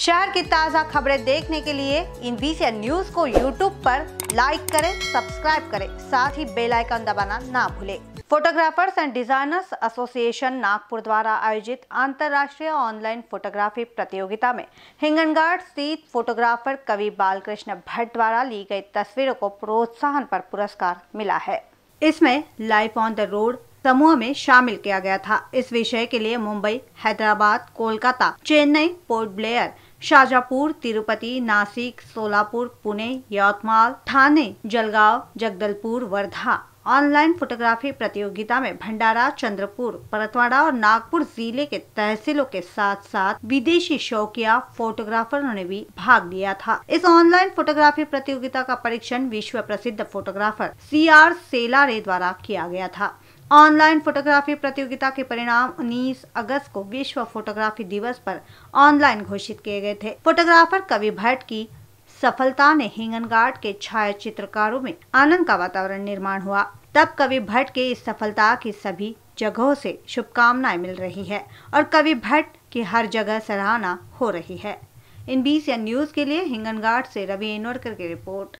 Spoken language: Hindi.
शहर की ताज़ा खबरें देखने के लिए इन बीसी न्यूज को यूट्यूब पर लाइक करें सब्सक्राइब करें साथ ही बेल आइकन दबाना ना भूलें। Photographers and designers association Nagpur द्वारा आयोजित अंतर्राष्ट्रीय ऑनलाइन फोटोग्राफी प्रतियोगिता में हिंगनगाड़ स्थित फोटोग्राफर कवि बालकृष्ण भट्ट द्वारा ली गई तस्वीरों को प्रोत्साहन पर पुरस्कार मिला है इसमें लाइफ ऑन द रोड समूह में शामिल किया गया था इस विषय के लिए मुंबई हैदराबाद कोलकाता चेन्नई पोर्ट ब्लेयर शाजापुर तिरुपति नासिक सोलापुर पुणे यवतमाल थाने जलगांव जगदलपुर वर्धा ऑनलाइन फोटोग्राफी प्रतियोगिता में भंडारा चंद्रपुर परतवाड़ा और नागपुर जिले के तहसीलों के साथ साथ विदेशी शौकिया फोटोग्राफरों ने भी भाग लिया था इस ऑनलाइन फोटोग्राफी प्रतियोगिता का परीक्षण विश्व प्रसिद्ध फोटोग्राफर सी आर सेलारे द्वारा किया गया था ऑनलाइन फोटोग्राफी प्रतियोगिता के परिणाम 19 अगस्त को विश्व फोटोग्राफी दिवस पर ऑनलाइन घोषित किए गए थे फोटोग्राफर कवि भट्ट की सफलता ने हिंगनघाट के छाया चित्रकारों में आनंद का वातावरण निर्माण हुआ तब कवि भट्ट के इस सफलता की सभी जगहों से शुभकामनाएं मिल रही है और कवि भट्ट की हर जगह सराहना हो रही है इन बीस न्यूज के लिए हिंगनघाट से रवि इनोरकर की रिपोर्ट